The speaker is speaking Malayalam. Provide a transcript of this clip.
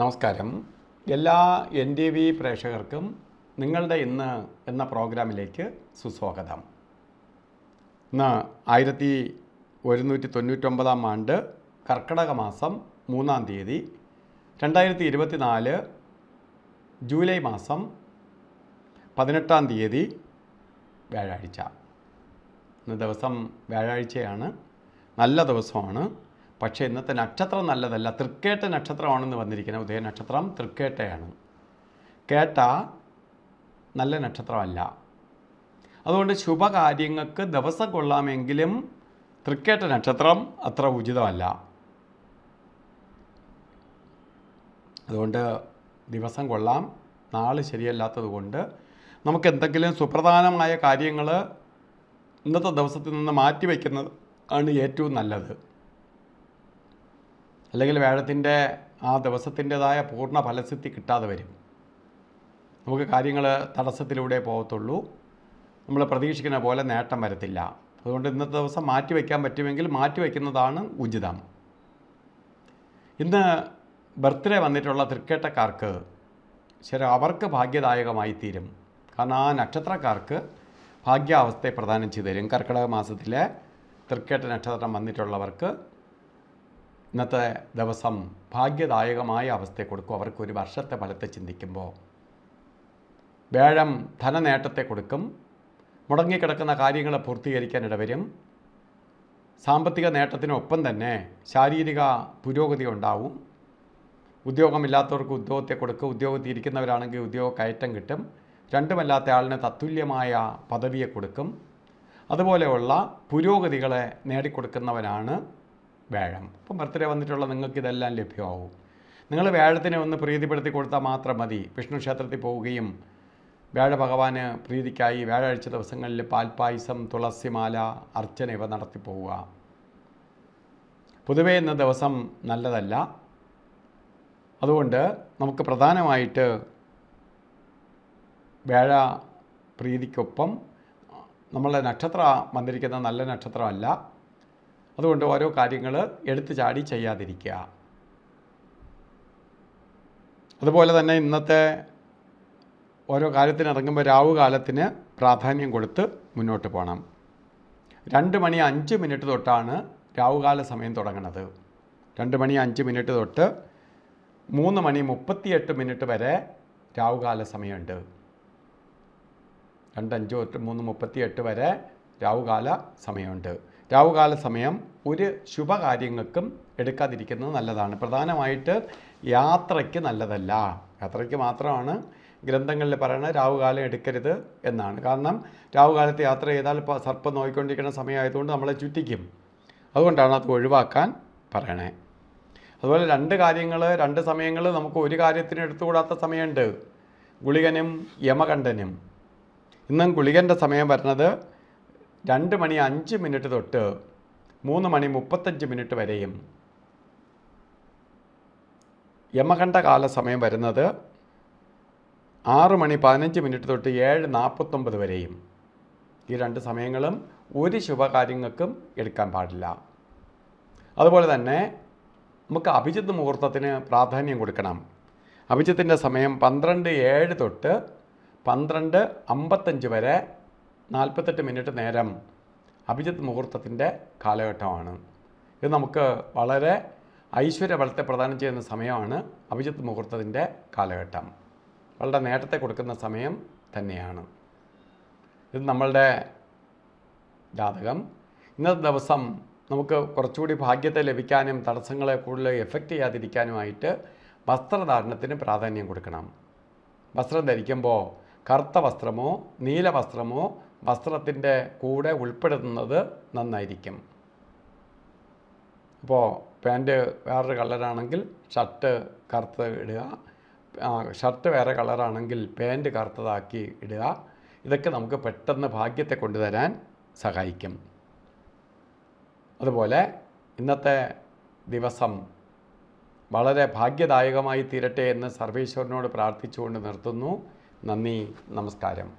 നമസ്കാരം എല്ലാ എൻ ടി വി പ്രേക്ഷകർക്കും നിങ്ങളുടെ ഇന്ന് എന്ന പ്രോഗ്രാമിലേക്ക് സുസ്വാഗതം ഇന്ന് ആയിരത്തി ഒരുന്നൂറ്റി തൊണ്ണൂറ്റൊമ്പതാം ആണ്ട് കർക്കിടക മാസം മൂന്നാം തീയതി രണ്ടായിരത്തി ഇരുപത്തിനാല് ജൂലൈ മാസം പതിനെട്ടാം തീയതി വ്യാഴാഴ്ച ഇന്ന് ദിവസം വ്യാഴാഴ്ചയാണ് നല്ല ദിവസമാണ് പക്ഷേ ഇന്നത്തെ നക്ഷത്രം നല്ലതല്ല തൃക്കേട്ട നക്ഷത്രമാണെന്ന് വന്നിരിക്കുന്നത് ഉദയ നക്ഷത്രം തൃക്കേട്ടയാണ് കേട്ട നല്ല നക്ഷത്രമല്ല അതുകൊണ്ട് ശുഭകാര്യങ്ങൾക്ക് ദിവസം കൊള്ളാമെങ്കിലും തൃക്കേട്ട നക്ഷത്രം അത്ര ഉചിതമല്ല അതുകൊണ്ട് ദിവസം കൊള്ളാം നാള് ശരിയല്ലാത്തത് കൊണ്ട് നമുക്ക് എന്തെങ്കിലും സുപ്രധാനമായ കാര്യങ്ങൾ ഇന്നത്തെ ദിവസത്തിൽ നിന്ന് മാറ്റി ആണ് ഏറ്റവും നല്ലത് അല്ലെങ്കിൽ വേഴത്തിൻ്റെ ആ ദിവസത്തിൻ്റെതായ പൂർണ്ണ ഫലസിദ്ധി കിട്ടാതെ വരും നമുക്ക് കാര്യങ്ങൾ തടസ്സത്തിലൂടെ പോകത്തുള്ളൂ നമ്മൾ പ്രതീക്ഷിക്കുന്ന പോലെ നേട്ടം വരത്തില്ല അതുകൊണ്ട് ഇന്നത്തെ ദിവസം മാറ്റി വയ്ക്കാൻ പറ്റുമെങ്കിൽ മാറ്റി വയ്ക്കുന്നതാണ് ഉചിതം ഇന്ന് ബർത്ത്ഡേ വന്നിട്ടുള്ള തൃക്കേട്ടക്കാർക്ക് ശരി അവർക്ക് ഭാഗ്യദായകമായി തീരും കാരണം ആ നക്ഷത്രക്കാർക്ക് ഭാഗ്യാവസ്ഥയെ പ്രദാനം ചെയ്തു തരും കർക്കിടക മാസത്തിലെ തൃക്കേട്ട നക്ഷത്രം വന്നിട്ടുള്ളവർക്ക് ഇന്നത്തെ ദിവസം ഭാഗ്യദായകമായ അവസ്ഥയെ കൊടുക്കും അവർക്ക് ഒരു വർഷത്തെ ഫലത്തെ ചിന്തിക്കുമ്പോൾ വ്യാഴം ധനനേട്ടത്തെ കൊടുക്കും മുടങ്ങിക്കിടക്കുന്ന കാര്യങ്ങളെ പൂർത്തീകരിക്കാൻ ഇടവരും സാമ്പത്തിക നേട്ടത്തിനൊപ്പം തന്നെ ശാരീരിക പുരോഗതി ഉണ്ടാവും ഉദ്യോഗമില്ലാത്തവർക്ക് ഉദ്യോഗത്തെ കൊടുക്കുക ഉദ്യോഗത്തിൽ ഇരിക്കുന്നവരാണെങ്കിൽ ഉദ്യോഗ കയറ്റം കിട്ടും രണ്ടുമല്ലാത്ത ആളിന് തത്തുല്യമായ പദവിയെ കൊടുക്കും അതുപോലെയുള്ള പുരോഗതികളെ നേടിക്കൊടുക്കുന്നവനാണ് വ്യാഴം അപ്പം ബർത്ത്ഡേ വന്നിട്ടുള്ള നിങ്ങൾക്ക് ഇതെല്ലാം ലഭ്യമാവും നിങ്ങൾ വ്യാഴത്തിനെ ഒന്ന് പ്രീതിപ്പെടുത്തി കൊടുത്താൽ മാത്രം മതി വിഷ്ണു ക്ഷേത്രത്തിൽ പോവുകയും വ്യാഴ ഭഗവാന് പ്രീതിക്കായി വ്യാഴാഴ്ച ദിവസങ്ങളിൽ പാൽപ്പായസം തുളസിമാല അർച്ചന ഇവ നടത്തിപ്പോവുക പൊതുവേ എന്ന ദിവസം നല്ലതല്ല അതുകൊണ്ട് നമുക്ക് പ്രധാനമായിട്ട് വ്യാഴ പ്രീതിക്കൊപ്പം നമ്മളെ നക്ഷത്രം വന്നിരിക്കുന്ന നല്ല നക്ഷത്രമല്ല അതുകൊണ്ട് ഓരോ കാര്യങ്ങൾ എടുത്തു ചാടി ചെയ്യാതിരിക്കുക അതുപോലെ തന്നെ ഇന്നത്തെ ഓരോ കാര്യത്തിന് ഇറങ്ങുമ്പോൾ രാവുകാലത്തിന് പ്രാധാന്യം കൊടുത്ത് മുന്നോട്ട് പോകണം രണ്ട് മണി അഞ്ച് മിനിറ്റ് തൊട്ടാണ് രാവുകാല സമയം തുടങ്ങുന്നത് രണ്ട് മണി അഞ്ച് മിനിറ്റ് തൊട്ട് മൂന്ന് മണി മുപ്പത്തിയെട്ട് മിനിറ്റ് വരെ രാവുകാല സമയമുണ്ട് രണ്ടഞ്ച് തൊട്ട് മൂന്ന് മുപ്പത്തിയെട്ട് വരെ രാവുകാല സമയമുണ്ട് രാവുകാല സമയം ഒരു ശുഭകാര്യങ്ങൾക്കും എടുക്കാതിരിക്കുന്നത് നല്ലതാണ് പ്രധാനമായിട്ട് യാത്രയ്ക്ക് നല്ലതല്ല യാത്രയ്ക്ക് മാത്രമാണ് ഗ്രന്ഥങ്ങളിൽ പറയുന്നത് രാവുകാലം എടുക്കരുത് എന്നാണ് കാരണം രാവുകാലത്ത് യാത്ര ചെയ്താൽ സർപ്പം നോക്കിക്കൊണ്ടിരിക്കുന്ന സമയമായതുകൊണ്ട് നമ്മളെ ചുറ്റിക്കും അതുകൊണ്ടാണ് അത് ഒഴിവാക്കാൻ പറയണേ അതുപോലെ രണ്ട് കാര്യങ്ങൾ രണ്ട് സമയങ്ങൾ നമുക്ക് ഒരു കാര്യത്തിന് എടുത്തുകൂടാത്ത സമയമുണ്ട് ഗുളികനും യമകണ്ഠനും ഇന്നും ഗുളികൻ്റെ സമയം വരുന്നത് രണ്ട് മണി അഞ്ച് മിനിറ്റ് തൊട്ട് മൂന്ന് മണി മുപ്പത്തഞ്ച് മിനിറ്റ് വരെയും കാല സമയം വരുന്നത് ആറ് മണി പതിനഞ്ച് മിനിറ്റ് തൊട്ട് ഏഴ് നാൽപ്പത്തൊമ്പത് വരെയും ഈ രണ്ട് സമയങ്ങളും ഒരു ശുഭകാര്യങ്ങൾക്കും എടുക്കാൻ പാടില്ല അതുപോലെ തന്നെ നമുക്ക് അഭിജിത് മുഹൂർത്തത്തിന് പ്രാധാന്യം കൊടുക്കണം അഭിജിത്തിൻ്റെ സമയം പന്ത്രണ്ട് ഏഴ് തൊട്ട് പന്ത്രണ്ട് അമ്പത്തഞ്ച് വരെ നാൽപ്പത്തെട്ട് മിനിറ്റ് നേരം അഭിജിത് മുഹൂർത്തത്തിൻ്റെ കാലഘട്ടമാണ് ഇത് നമുക്ക് വളരെ ഐശ്വര്യബലത്തെ പ്രദാനം ചെയ്യുന്ന സമയമാണ് അഭിജിത് മുഹൂർത്തത്തിൻ്റെ കാലഘട്ടം വളരെ നേട്ടത്തെ കൊടുക്കുന്ന സമയം തന്നെയാണ് ഇത് നമ്മളുടെ ജാതകം ഇന്നത്തെ ദിവസം നമുക്ക് കുറച്ചുകൂടി ഭാഗ്യത്തെ ലഭിക്കാനും തടസ്സങ്ങളെ കൂടുതൽ എഫക്റ്റ് ചെയ്യാതിരിക്കാനുമായിട്ട് വസ്ത്രധാരണത്തിന് പ്രാധാന്യം കൊടുക്കണം വസ്ത്രം ധരിക്കുമ്പോൾ കറുത്ത വസ്ത്രമോ നീല വസ്ത്രമോ വസ്ത്രത്തിൻ്റെ കൂടെ ഉൾപ്പെടുത്തുന്നത് നന്നായിരിക്കും ഇപ്പോൾ പാൻറ്റ് വേറൊരു കളറാണെങ്കിൽ ഷർട്ട് കറുത്ത് ഇടുക ഷർട്ട് വേറെ കളറാണെങ്കിൽ പാൻറ്റ് കറുത്തതാക്കി ഇടുക ഇതൊക്കെ നമുക്ക് പെട്ടെന്ന് ഭാഗ്യത്തെ കൊണ്ടുതരാൻ സഹായിക്കും അതുപോലെ ഇന്നത്തെ ദിവസം വളരെ ഭാഗ്യദായകമായി തീരട്ടെ എന്ന് സർവേശ്വരനോട് പ്രാർത്ഥിച്ചുകൊണ്ട് നിർത്തുന്നു നന്ദി നമസ്കാരം